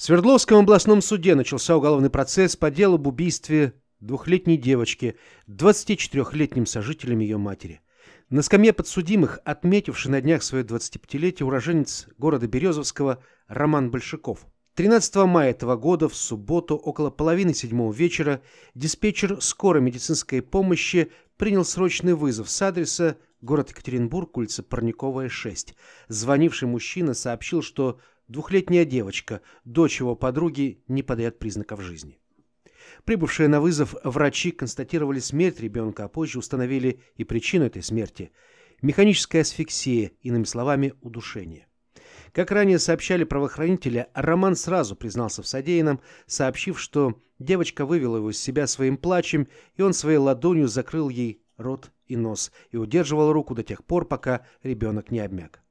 В Свердловском областном суде начался уголовный процесс по делу об убийстве двухлетней девочки 24-летним сожителем ее матери. На скамье подсудимых, отметивший на днях свое 25-летие уроженец города Березовского Роман Большаков. 13 мая этого года в субботу около половины седьмого вечера диспетчер скорой медицинской помощи принял срочный вызов с адреса город Екатеринбург, улица Парниковая, 6. Звонивший мужчина сообщил, что Двухлетняя девочка, дочь его подруги, не подает признаков жизни. Прибывшие на вызов врачи констатировали смерть ребенка, а позже установили и причину этой смерти – механическая асфиксия, иными словами, удушение. Как ранее сообщали правоохранители, Роман сразу признался в содеянном, сообщив, что девочка вывела его из себя своим плачем, и он своей ладонью закрыл ей рот и нос и удерживал руку до тех пор, пока ребенок не обмяк.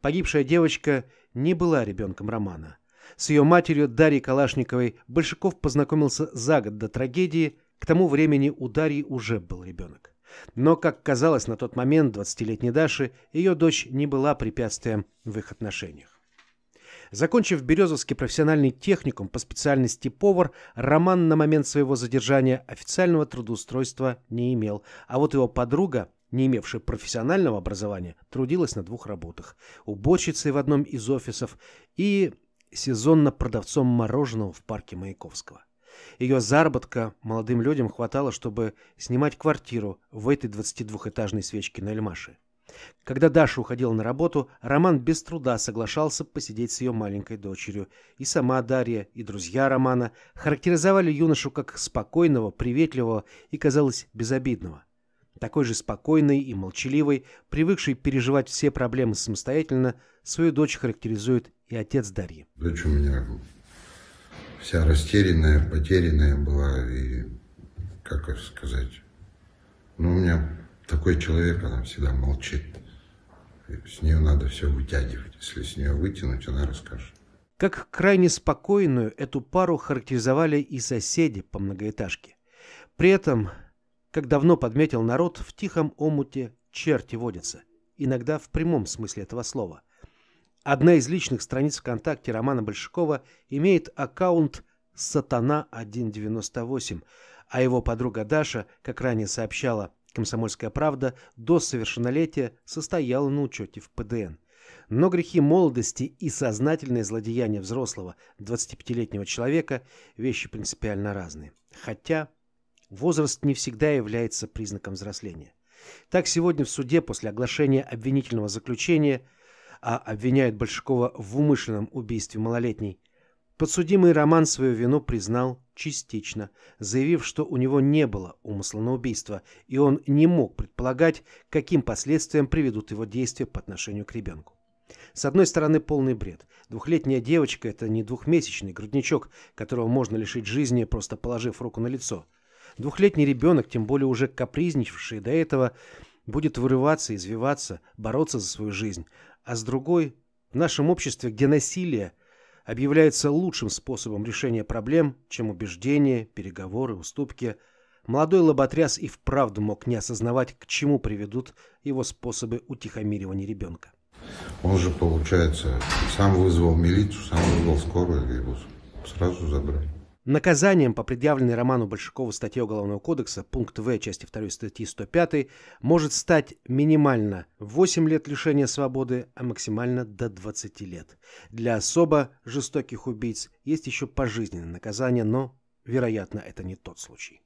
Погибшая девочка – не была ребенком романа. С ее матерью Дарьей Калашниковой Большаков познакомился за год до трагедии, к тому времени у Дарьи уже был ребенок. Но, как казалось на тот момент 20-летней Даши, ее дочь не была препятствием в их отношениях. Закончив Березовский профессиональный техникум по специальности повар, Роман на момент своего задержания официального трудоустройства не имел, а вот его подруга не имевшая профессионального образования, трудилась на двух работах – уборщицей в одном из офисов и сезонно продавцом мороженого в парке Маяковского. Ее заработка молодым людям хватало, чтобы снимать квартиру в этой 22-этажной свечке на Эльмаше. Когда Даша уходила на работу, Роман без труда соглашался посидеть с ее маленькой дочерью. И сама Дарья, и друзья Романа характеризовали юношу как спокойного, приветливого и, казалось, безобидного такой же спокойный и молчаливый, привыкший переживать все проблемы самостоятельно, свою дочь характеризует и отец Дарьи. Дочь у меня вся растерянная, потерянная была, и, как сказать, ну, у меня такой человек, она всегда молчит. С нее надо все вытягивать. Если с нее вытянуть, она расскажет. Как крайне спокойную эту пару характеризовали и соседи по многоэтажке. При этом как давно подметил народ, в тихом омуте черти водятся, иногда в прямом смысле этого слова. Одна из личных страниц ВКонтакте Романа Большакова имеет аккаунт «Сатана198», а его подруга Даша, как ранее сообщала «Комсомольская правда», до совершеннолетия состояла на учете в ПДН. Но грехи молодости и сознательное злодеяние взрослого 25-летнего человека – вещи принципиально разные. Хотя Возраст не всегда является признаком взросления. Так сегодня в суде после оглашения обвинительного заключения, а обвиняют Большакова в умышленном убийстве малолетней, подсудимый Роман свою вину признал частично, заявив, что у него не было умысла на убийство, и он не мог предполагать, каким последствиям приведут его действия по отношению к ребенку. С одной стороны, полный бред. Двухлетняя девочка – это не двухмесячный грудничок, которого можно лишить жизни, просто положив руку на лицо – Двухлетний ребенок, тем более уже капризничавший до этого, будет вырываться, извиваться, бороться за свою жизнь. А с другой, в нашем обществе, где насилие объявляется лучшим способом решения проблем, чем убеждения, переговоры, уступки, молодой лоботряс и вправду мог не осознавать, к чему приведут его способы утихомиривания ребенка. Он же, получается, сам вызвал милицию, сам вызвал скорую, и его сразу забрали. Наказанием по предъявленной Роману Большакову статье Уголовного кодекса, пункт В части 2 статьи 105, может стать минимально 8 лет лишения свободы, а максимально до 20 лет. Для особо жестоких убийц есть еще пожизненное наказание, но, вероятно, это не тот случай.